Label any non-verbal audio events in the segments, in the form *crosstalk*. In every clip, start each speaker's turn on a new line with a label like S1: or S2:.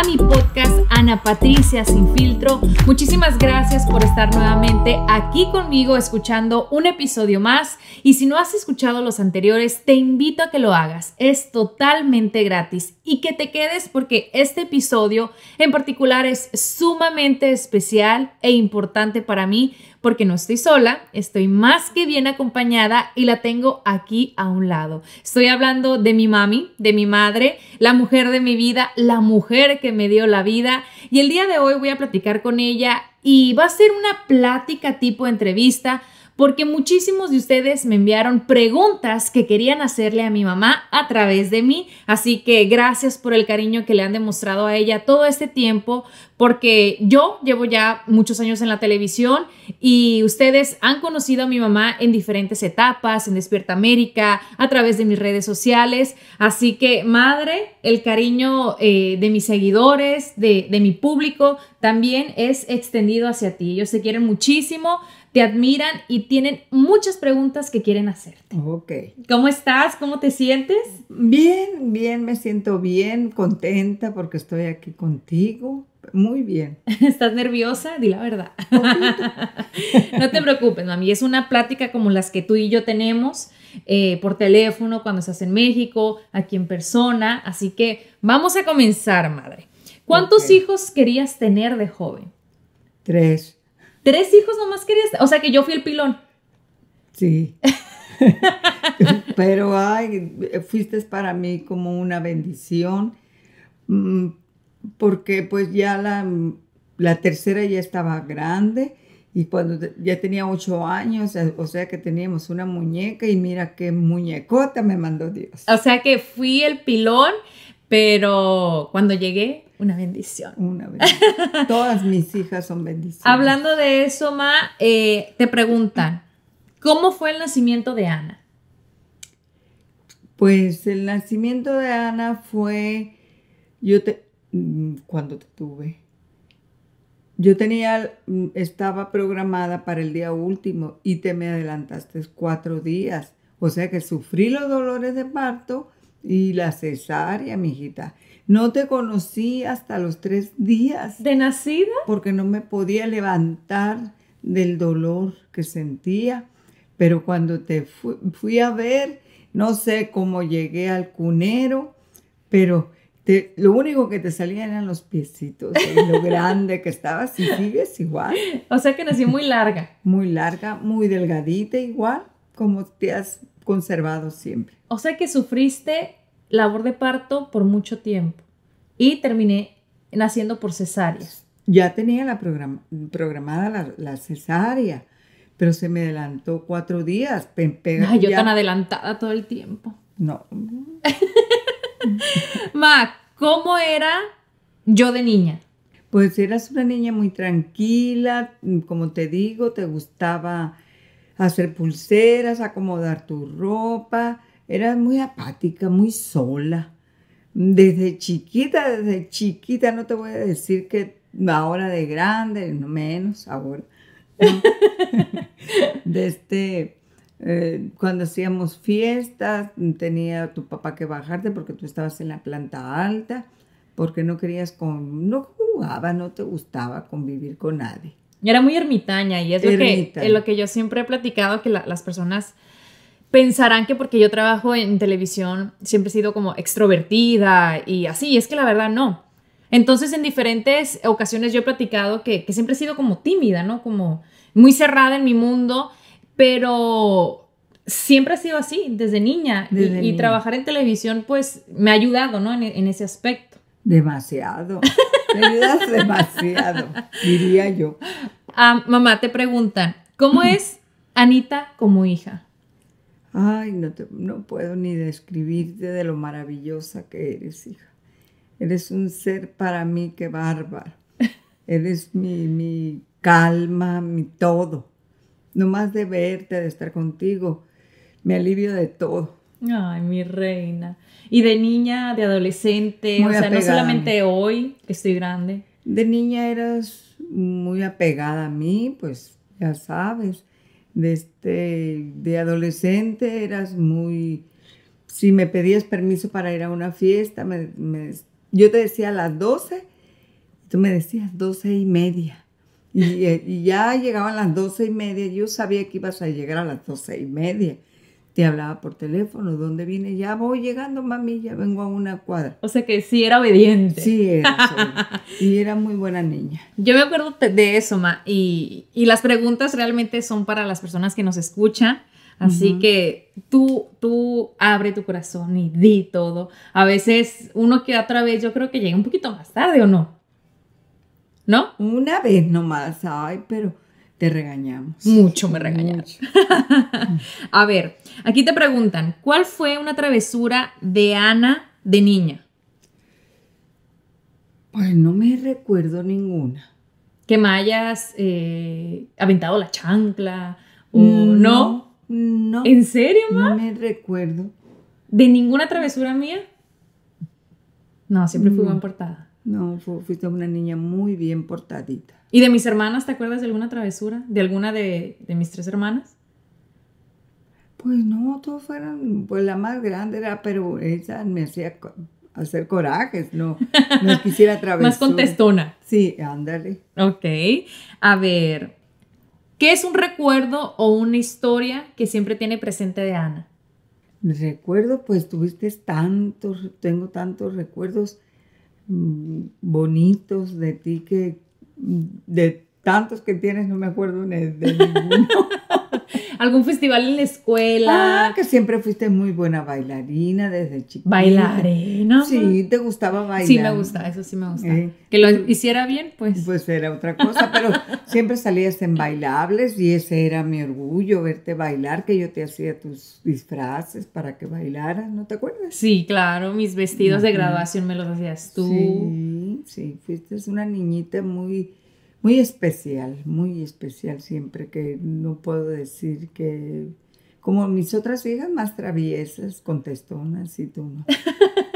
S1: a mi podcast Ana Patricia Sin Filtro. Muchísimas gracias por estar nuevamente aquí conmigo escuchando un episodio más y si no has escuchado los anteriores, te invito a que lo hagas. Es totalmente gratis y que te quedes porque este episodio en particular es sumamente especial e importante para mí porque no estoy sola, estoy más que bien acompañada y la tengo aquí a un lado. Estoy hablando de mi mami, de mi madre, la mujer de mi vida, la mujer que me dio la vida y el día de hoy voy a platicar con ella y va a ser una plática tipo entrevista porque muchísimos de ustedes me enviaron preguntas que querían hacerle a mi mamá a través de mí. Así que gracias por el cariño que le han demostrado a ella todo este tiempo, porque yo llevo ya muchos años en la televisión y ustedes han conocido a mi mamá en diferentes etapas, en Despierta América, a través de mis redes sociales. Así que, madre, el cariño eh, de mis seguidores, de, de mi público, también es extendido hacia ti. Ellos te quieren muchísimo te admiran y tienen muchas preguntas que quieren hacerte. Ok. ¿Cómo estás? ¿Cómo te sientes? Bien, bien, me siento bien,
S2: contenta porque estoy aquí contigo. Muy bien.
S1: *laughs* ¿Estás nerviosa? Di la verdad. *laughs* no te preocupes, mami. Es una plática como las que tú y yo tenemos eh, por teléfono cuando estás en México, aquí en persona. Así que vamos a comenzar, madre. ¿Cuántos hijos querías tener de joven? Tres. Tres hijos nomás querías. O sea que yo fui el pilón.
S2: Sí. *laughs* Pero ay, fuiste para mí como una bendición. Mm, porque pues ya la, la tercera ya estaba grande. Y cuando ya tenía ocho años, eh, o sea que teníamos una muñeca y mira qué muñecota me mandó
S1: Dios. O sea que fui el pilón, pero cuando llegué una bendición. Una Todas mis hijas son bendiciones. Hablando de eso, Ma, eh, te preguntan, ¿cómo fue el nacimiento de Ana?
S2: Pues el nacimiento de Ana fue, yo te, mm, cuando te tuve, yo tenía, mm, estaba programada para el día último y te me adelantaste cuatro días. O sea que sufrí los dolores de parto y la cesárea, mi hijita no te conocí hasta los tres días. ¿De nacida? Porque no me podía levantar del dolor que sentía. Pero cuando te fui, a ver, no sé cómo llegué al cunero, pero lo único que te salían eran los piecitos, ¿eh? lo *laughs* grande que estabas y sigues igual.
S1: O sea que nací muy larga. muy larga, muy delgadita igual, como te has conservado siempre. O sea que sufriste labor de parto por mucho tiempo y terminé naciendo por cesáreas.
S2: Ya tenía la programada la, cesárea, pero se me adelantó cuatro días. Ay, yo tan
S1: adelantada todo el tiempo. No. *laughs* Ma, ¿cómo era
S2: yo de niña? Pues eras una niña muy tranquila, como te digo, te gustaba hacer pulseras, acomodar tu ropa, era muy apática, muy sola. Desde chiquita, desde chiquita, no te voy a decir que ahora de grande, no menos, ahora. Desde *laughs* este, eh, cuando hacíamos fiestas, tenía tu papá que bajarte porque tú estabas en la planta alta, porque no querías con, no jugaba, no te gustaba convivir con nadie.
S1: Y Era muy ermitaña y es lo, que, lo que yo siempre he platicado, que las personas pensarán que porque yo trabajo en televisión siempre he sido como extrovertida y así, es que la verdad no. Entonces en diferentes ocasiones yo he platicado que, siempre he sido como tímida, ¿no? Como muy cerrada en mi mundo, pero siempre ha sido así, desde niña. y, trabajar en televisión, pues, me ha ayudado, ¿no? En, ese aspecto. Demasiado.
S2: Me ayudas *laughs* demasiado, diría yo.
S1: Ah, mamá, te preguntan, ¿cómo *clears throat* es Anita como hija?
S2: Ay, no, te, no puedo ni describirte de lo maravillosa que eres, hija. Eres un ser para mí que bárbaro. *laughs* Eres mi, mi calma, mi todo. más de verte, de estar contigo, me alivio de todo.
S1: Ay, mi reina. Y de niña, de adolescente, o sea, no solamente hoy, que estoy grande.
S2: De niña eras muy apegada a mí, pues ya sabes de, este, de adolescente eras muy... Si me pedías permiso para ir a una fiesta, me, yo te decía a las 12, tú me decías doce y media. Y, eh, y, ya llegaban las doce y media, yo sabía que ibas a llegar a las doce y media te hablaba por teléfono, ¿dónde viene? Ya voy llegando, mami, ya vengo a una cuadra.
S1: O sea que sí era obediente. Sí, era. *laughs* y era muy buena niña. Yo me acuerdo de eso, Ma, y, las preguntas realmente son para las personas que nos escuchan. Así que tú, tú abre tu corazón y di todo. A veces uno que otra vez yo creo que llega un poquito más tarde o no. ¿No? Una vez nomás, ay,
S2: pero te regañamos. Mucho me regañaron.
S1: *laughs* a ver, aquí te preguntan, ¿cuál fue una travesura de Ana de niña? Pues
S2: no me recuerdo ninguna.
S1: Que me hayas eh, aventado la chancla mm, no. No. ¿En serio, ma? No me recuerdo. ¿De ninguna travesura mía? No, siempre fui mm. no.
S2: portada. No, fuiste una niña muy bien portadita.
S1: ¿Y de mis hermanas, te acuerdas de alguna travesura? ¿De alguna de, mis tres hermanas? Pues no, todos fueron,
S2: pues la más grande era, pero ella me hacía hacer corajes, no, no quisiera travesuras. *laughs* más contestona.
S1: Sí, ándale. Ok, a ver, ¿qué es un recuerdo o una historia que siempre tiene presente de Ana?
S2: Recuerdo, pues tuviste tantos, tengo tantos recuerdos Mm, bonitos de ti que mm, de tantos que tienes no me acuerdo de ninguno.
S1: *laughs* algún festival en la escuela. Ah, que
S2: siempre fuiste muy buena bailarina desde chiquita. Bailarena. Sí, te gustaba bailar. Sí, me gusta,
S1: eso sí me gusta. Eh,
S2: que lo pues, hiciera bien, pues. Pues era otra cosa, pero *laughs* siempre salías en bailables y ese era mi orgullo, verte bailar, que yo te hacía tus
S1: disfraces
S2: para que bailaras, ¿no te acuerdas?
S1: Sí, claro, mis vestidos de graduación me los hacías tú. Sí,
S2: sí, fuiste una niñita muy muy especial, muy especial siempre, que no puedo decir que, como mis otras hijas más traviesas, una y tú no.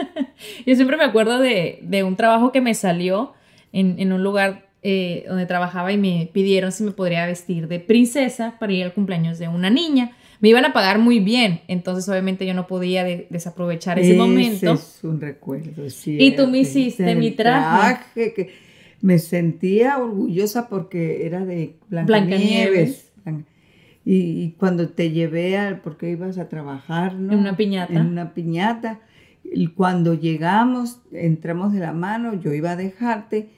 S1: *laughs* Yo siempre me acuerdo de, un trabajo que me salió en, un lugar eh, donde trabajaba y me pidieron si me podría vestir de princesa para ir al cumpleaños de una niña. Me iban a pagar muy bien, entonces obviamente yo no podía desaprovechar ese, momento. Es
S2: un recuerdo, sí. Y tú me hiciste mi traje. traje que me sentía orgullosa porque era de Blancanieves. y, cuando te llevé al, porque ibas a trabajar, ¿no? En una piñata. En una piñata. Y cuando llegamos, entramos de la mano, yo iba a dejarte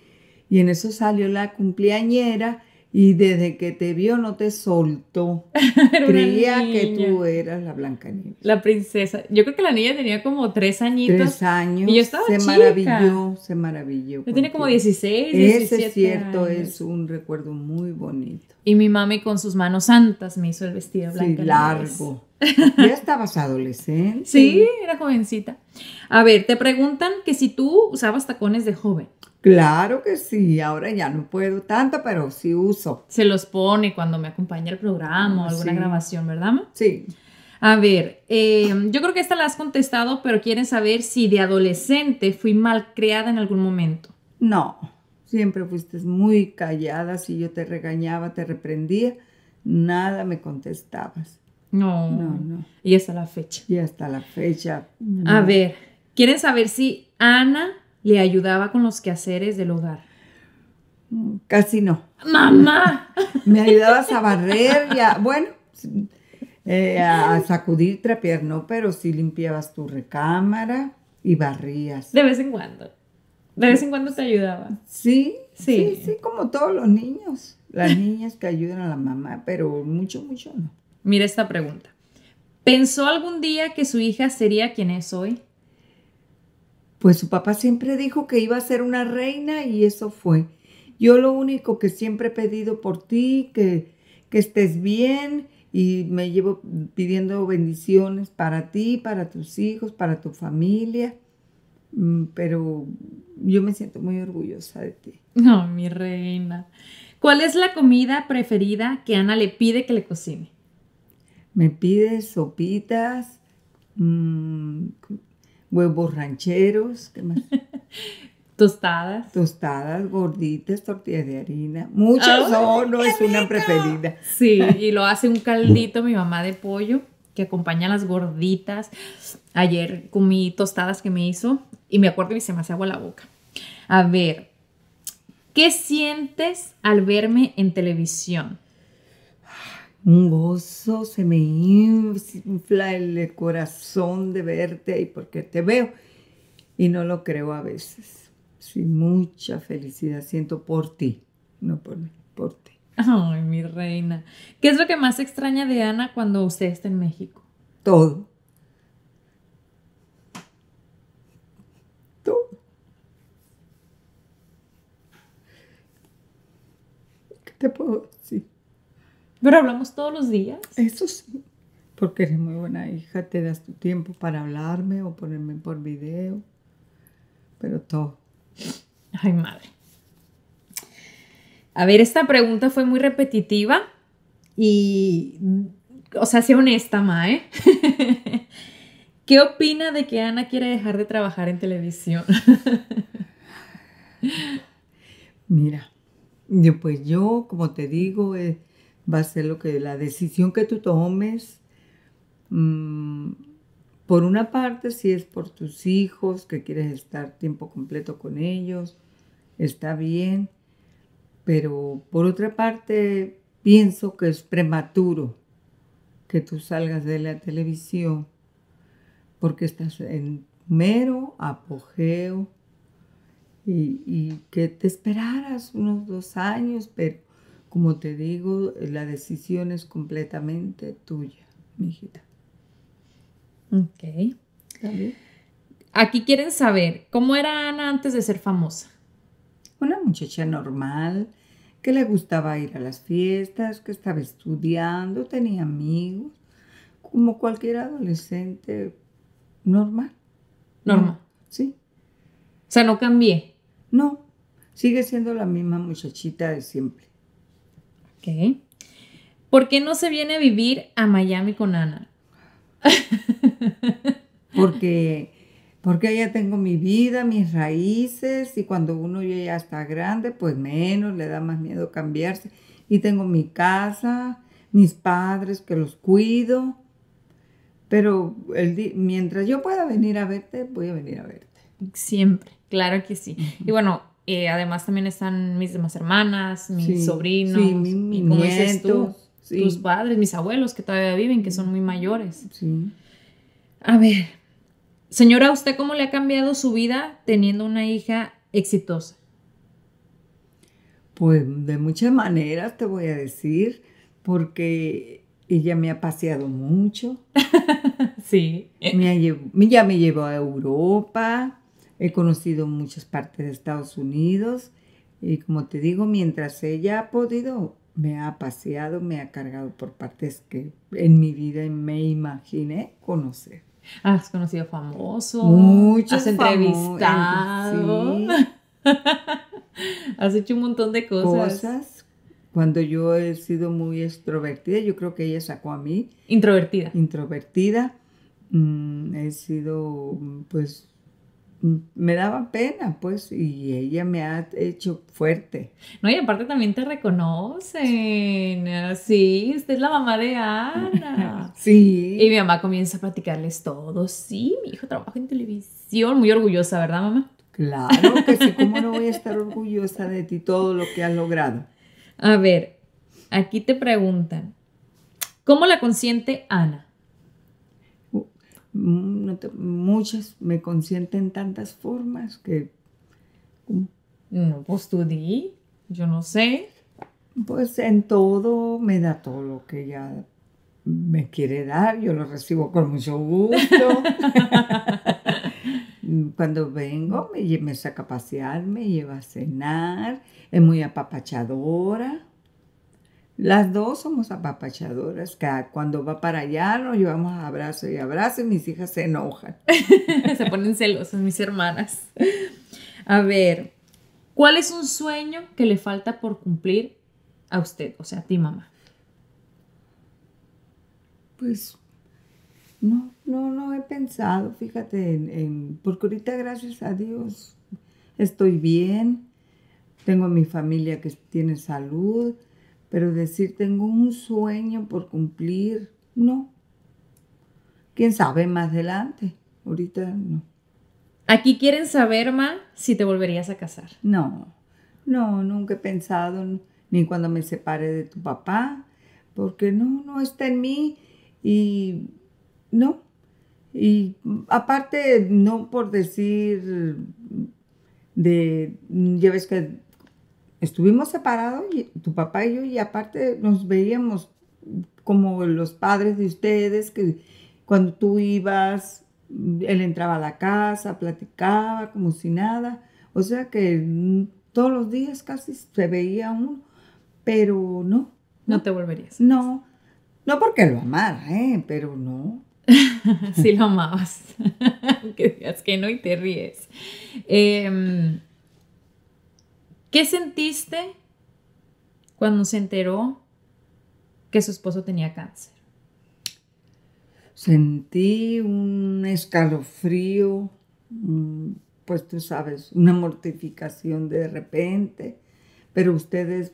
S2: y en eso salió la cumpleañera y desde que te vio no te soltó. *laughs* Creía que tú eras la Blanca niña.
S1: La princesa. Yo creo que la niña tenía como tres añitos. Tres años. Y yo estaba Se maravilló,
S2: se maravilló.
S1: Yo como 16, 17 Ese es cierto, es
S2: un recuerdo muy bonito.
S1: Y mi mami con sus manos santas me hizo el vestido blanco. Sí, largo. *laughs* ya estabas
S2: adolescente. Sí,
S1: era jovencita. A ver, te preguntan que si tú usabas tacones de joven. Claro que sí, ahora ya no puedo tanto, pero sí uso. Se los pone cuando me acompaña el programa o alguna grabación, ¿verdad? Sí. A ver, em, yo creo que esta la has contestado, pero quieren saber si de adolescente fui mal creada en algún momento. No,
S2: siempre fuiste muy callada, si yo te regañaba, te reprendía, nada me contestabas. No, no, no. Y hasta la
S1: fecha. Y hasta la fecha. A ver, quieren saber si Ana ¿Le ayudaba con los quehaceres del hogar? Casi no. ¡Mamá!
S2: *laughs* Me ayudabas a barrer y a, bueno, eh, a sacudir, trapear, no, pero sí limpiabas tu recámara y barrías. De vez en cuando. De vez en cuando te ayudaba. Sí, sí, sí, sí como todos los niños. Las niñas que ayudan a la mamá, pero mucho, mucho no. Mira esta pregunta.
S1: ¿Pensó algún día que su hija sería quien es hoy?
S2: Pues su papá siempre dijo que iba a ser una reina y eso fue. Yo lo único que siempre he pedido por ti, que, que estés bien y me llevo pidiendo bendiciones para ti, para tus hijos, para tu familia. Mm, pero
S1: yo me siento muy orgullosa de ti. No, mi reina. ¿Cuál es la comida preferida que Ana le pide que le cocine?
S2: Me pide sopitas, mm, huevos rancheros, ¿qué más? *laughs* Tostadas. Tostadas, gorditas, tortillas de harina. Muchas ah, o oh, no es una preferida. Sí, y
S1: lo hace un caldito mi mamá de pollo que acompaña las gorditas. Ayer comí tostadas que me hizo y me acuerdo y se me hace agua la boca. A ver, ¿qué sientes al verme en televisión?
S2: un gozo, se me infla el corazón de verte y porque te veo y no lo creo a veces. Soy mucha felicidad siento por ti, no por mí, por ti.
S1: Ay, mi reina. ¿Qué es lo que más extraña de Ana cuando usted está en México?
S2: Todo. Todo. ¿Qué te puedo
S1: pero hablamos todos los días. Eso sí,
S2: porque eres muy buena hija, te das tu tiempo para hablarme o ponerme por video, pero todo.
S1: Ay, madre. A ver, esta pregunta fue muy repetitiva y, o sea, sea honesta, ma, ¿eh? *laughs* ¿Qué opina de que Ana quiere dejar de trabajar en televisión?
S2: *laughs* Mira, yo, pues yo, como te digo, eh, va a ser lo que la decisión que tú tomes, mm, por una parte, si es por tus hijos, que quieres estar tiempo completo con ellos, está bien, pero por otra parte, pienso que es prematuro que tú salgas de la televisión porque estás en mero apogeo y, que te esperaras unos dos años, pero como te digo, la decisión es completamente tuya, mijita.
S1: Ok. Aquí quieren saber, ¿cómo era Ana antes de ser famosa? Una muchacha normal, que le gustaba ir a las
S2: fiestas, que estaba estudiando, tenía amigos, como cualquier adolescente
S1: normal. Normal. Sí. O sea, no
S2: cambié. No, sigue siendo la misma muchachita de siempre.
S1: ¿Por qué no se viene a vivir a Miami con Ana?
S2: *laughs* porque, porque allá tengo mi vida, mis raíces, y cuando uno ya está grande, pues menos, le da más miedo cambiarse. Y tengo mi casa, mis padres que los cuido. Pero mientras yo pueda venir a verte, voy a venir a verte. Siempre,
S1: claro que sí. Y bueno, eh, además también están mis demás hermanas, mis sobrinos, mi, y tus padres, mis abuelos que todavía viven, que son muy mayores. A ver, señora, ¿usted cómo le ha cambiado su vida teniendo una hija exitosa?
S2: Pues de muchas maneras te voy a decir, porque ella me ha paseado mucho. *laughs* sí. Me ya me llevó a Europa, He conocido muchas partes de Estados Unidos y como te digo, mientras ella ha podido, me ha paseado, me ha cargado por partes que en mi vida me imaginé conocer.
S1: Has conocido famosos, muchos has entrevistado, *laughs* has hecho un montón de cosas.
S2: Cuando yo he sido muy extrovertida, yo creo que ella sacó a mí.
S1: Introvertida.
S2: Introvertida. Mm, he sido, pues, me daba pena, pues, y ella me ha hecho fuerte.
S1: No, y aparte también te reconocen. Sí, usted es la mamá de Ana. *laughs* sí. Y mi mamá comienza a platicarles todo. Sí, mi hijo trabaja en televisión. Muy orgullosa, ¿verdad, mamá? Claro que sí, *laughs* ¿cómo no voy a estar orgullosa de ti todo lo que has logrado? A ver, aquí te preguntan, ¿cómo la consiente Ana?
S2: muchas me consienten tantas formas que... No, um, mm, pues yo no sé. Pues en todo me da todo lo que ella me quiere dar, yo lo recibo con mucho gusto. *laughs* Cuando vengo me, me saca a pasear, me lleva a cenar, es muy apapachadora. Las dos somos apapachadoras, cada cuando va para allá nos llevamos a abrazo y abrazo y mis hijas se enojan.
S1: *laughs* se ponen celosas mis hermanas. A ver, ¿cuál es un sueño que le falta por cumplir a usted, o sea, a ti mamá? Pues no,
S2: no, no he pensado, fíjate, en, porque ahorita gracias a Dios estoy bien, tengo mi familia que tiene salud pero decir tengo un sueño por cumplir, no. ¿Quién sabe más adelante? Ahorita no.
S1: Aquí quieren saber, Ma, si te volverías a casar. No, no, nunca he pensado,
S2: ni cuando me separe de tu papá, porque no, no está en mí y no. Y aparte, no por decir de, ya ves que estuvimos separados, y, tu papá y yo, y aparte nos veíamos como los padres de ustedes, que cuando tú ibas, él entraba a la casa, platicaba como si nada. O sea que todos los días casi se veía uno, pero no. No te volverías. No, no porque lo amara, ¿eh? pero no. *laughs*
S1: sí lo amabas, *laughs* que digas que no y te ríes. Eh, ¿Qué sentiste cuando se enteró que su esposo tenía cáncer?
S2: Sentí un escalofrío, mm, pues tú sabes, una mortificación de repente, pero ustedes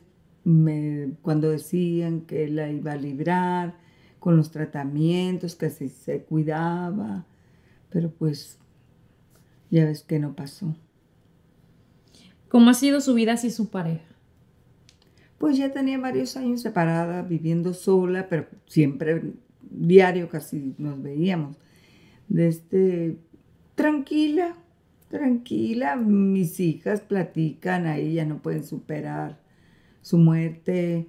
S2: cuando decían que la iba a librar con los tratamientos, que si se
S1: cuidaba,
S2: pero pues ya ves que no pasó.
S1: ¿Cómo ha sido su vida sin su pareja? Pues ya tenía varios años
S2: separada, viviendo sola, pero siempre diario casi nos veíamos. Desde, este, tranquila, tranquila, mis hijas platican ahí, ya no pueden superar su muerte.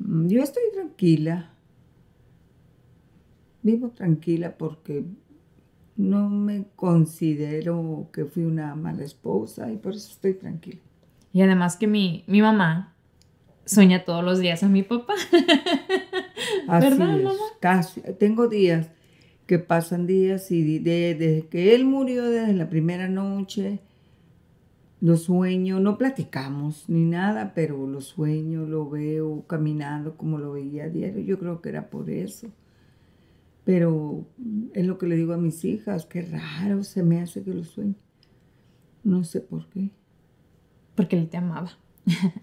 S2: Mm, yo estoy tranquila. Vivo tranquila porque
S1: no me
S2: considero que fui una mala esposa y por eso estoy tranquila.
S1: Y además que mi, mamá sueña todos los días a mi papá.
S2: *laughs* ¿Verdad, mamá?
S1: Casi, tengo días que pasan
S2: días y desde que él murió, desde la primera noche, lo sueño, no platicamos ni nada, pero lo sueño, lo veo caminando como lo veía a diario. Yo creo que era por eso. Pero es lo que le
S1: digo a mis hijas, qué raro se me hace que lo sueñe. No sé por qué. Porque él te amaba. *laughs*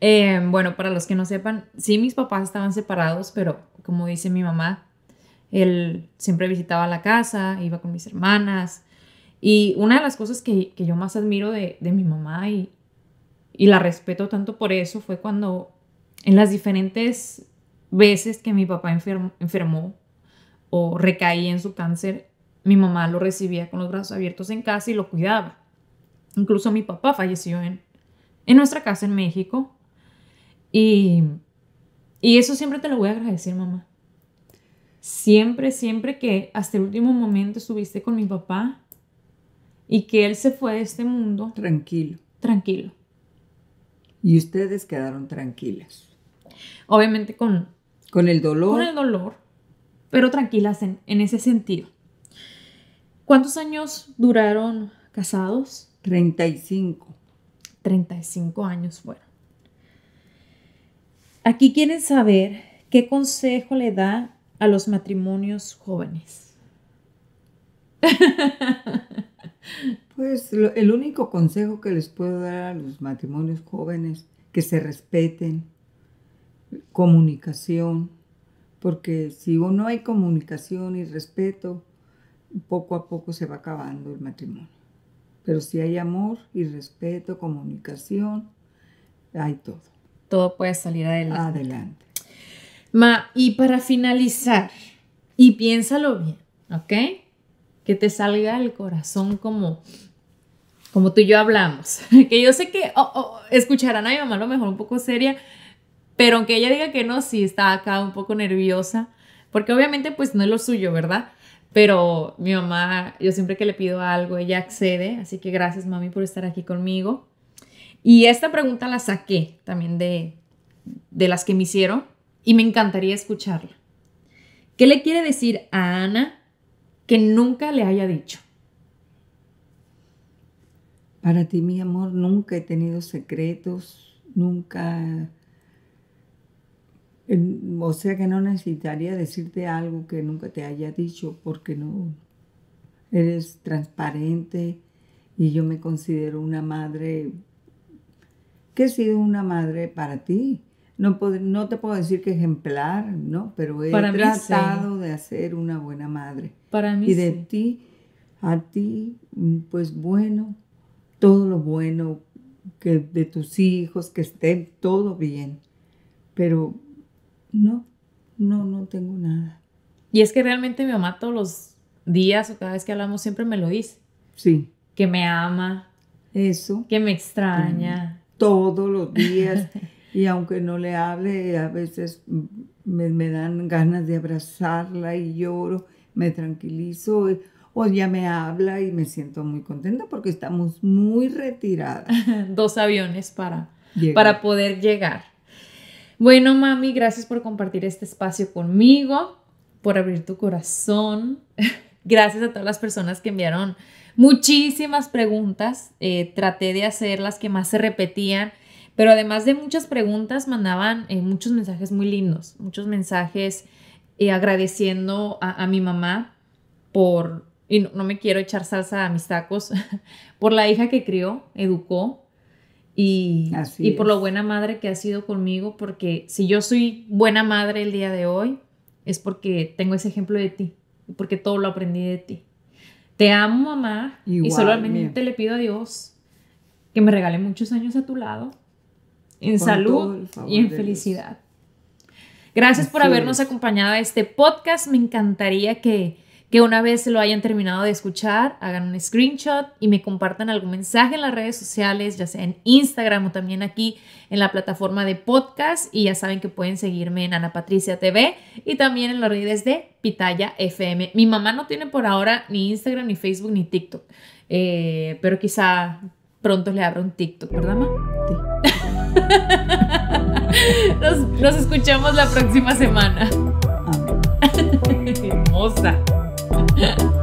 S1: Eh, bueno, para los que no sepan, sí, mis papás estaban separados, pero como dice mi mamá, él siempre visitaba la casa, iba con mis hermanas. Y una de las cosas que, que yo más admiro de, de mi mamá y, y la respeto tanto por eso fue cuando en las diferentes veces que mi papá enfermó, recaía en su cáncer, mi mamá lo recibía con los brazos abiertos en casa y lo cuidaba. Incluso mi papá falleció en, en nuestra casa en México. Y, y eso siempre te lo voy a agradecer, mamá. Siempre, siempre que hasta el último momento estuviste con mi papá y que él se fue de este mundo.
S2: Tranquilo. Tranquilo. Y ustedes quedaron tranquilas. Obviamente con... Con el dolor. Con el
S1: dolor pero tranquilas en, ese sentido. ¿Cuántos años duraron casados? 35. 35 años fueron. Aquí quieren saber qué consejo le da a los matrimonios jóvenes. *laughs*
S2: Pues el único consejo que les puedo dar a los matrimonios jóvenes, que se respeten, comunicación, porque si no hay comunicación y respeto, poco a poco se va acabando el matrimonio. Pero si hay amor y respeto,
S1: comunicación, hay todo. Todo puede salir adelante. Adelante. Ma, y para finalizar, y piénsalo bien, ¿ok? Que te salga el corazón como, como tú y yo hablamos. *laughs* que yo sé que oh, oh, escucharán a mi mamá lo mejor un poco seria, pero aunque ella diga que no, sí está acá un poco nerviosa, porque obviamente pues no es lo suyo, ¿verdad? Pero mi mamá, yo siempre que le pido algo, ella accede, así que gracias mami por estar aquí conmigo. Y esta pregunta la saqué también de, de las que me hicieron y me encantaría escucharla. ¿Qué le quiere decir a Ana que nunca le haya dicho?
S2: Para ti, mi amor, nunca he tenido secretos, nunca o sea que no necesitaría decirte algo que nunca te haya dicho porque no eres transparente y yo me considero una madre que he sido una madre para ti. No, no te puedo decir que ejemplar, ¿no? Pero he tratado de hacer una buena madre. Para mí. Y de ti, a ti, pues bueno, todo lo bueno que de tus hijos, que estén todo bien. Pero
S1: no, no, no tengo nada. Y es que realmente mi mamá todos los días o cada vez que hablamos siempre me lo dice. Sí. Que me ama. Eso. Que me extraña.
S2: Todos los días. y aunque no le hable, a veces me, dan ganas de abrazarla y lloro, me tranquilizo. Eh, o ya me habla y me siento muy contenta porque estamos muy retiradas.
S1: *laughs* Dos aviones para, para poder llegar. Bueno, mami, gracias por compartir este espacio conmigo, por abrir tu corazón. *laughs* Gracias a todas las personas que enviaron muchísimas preguntas. Eh, traté de hacer las que más se repetían, pero además de muchas preguntas, mandaban eh, muchos mensajes muy lindos, muchos mensajes eh, agradeciendo a, mi mamá por, y no me quiero echar salsa a mis tacos, *laughs* por la hija que crió, educó,
S2: y, por lo
S1: buena madre que ha sido conmigo, porque si yo soy buena madre el día de hoy, es porque tengo ese ejemplo de ti, porque todo lo aprendí de ti. Te amo, mamá, y solamente le pido a Dios que me regale muchos años a tu lado, en salud y en felicidad. Gracias por habernos acompañado a este podcast. Me encantaría que que una vez se lo hayan terminado de escuchar, hagan un screenshot y me compartan algún mensaje en las redes sociales, ya sea en Instagram o también aquí en la plataforma de podcast. Y ya saben que pueden seguirme en Ana Patricia TV y también en las redes de Pitaya FM. Mi mamá no tiene por ahora ni Instagram, ni Facebook, ni TikTok. Eh, pero quizá pronto le abra un TikTok, ¿verdad, mamá? *laughs* Nos, nos escuchamos la próxima semana. *laughs* Hermosa. Yeah. *laughs*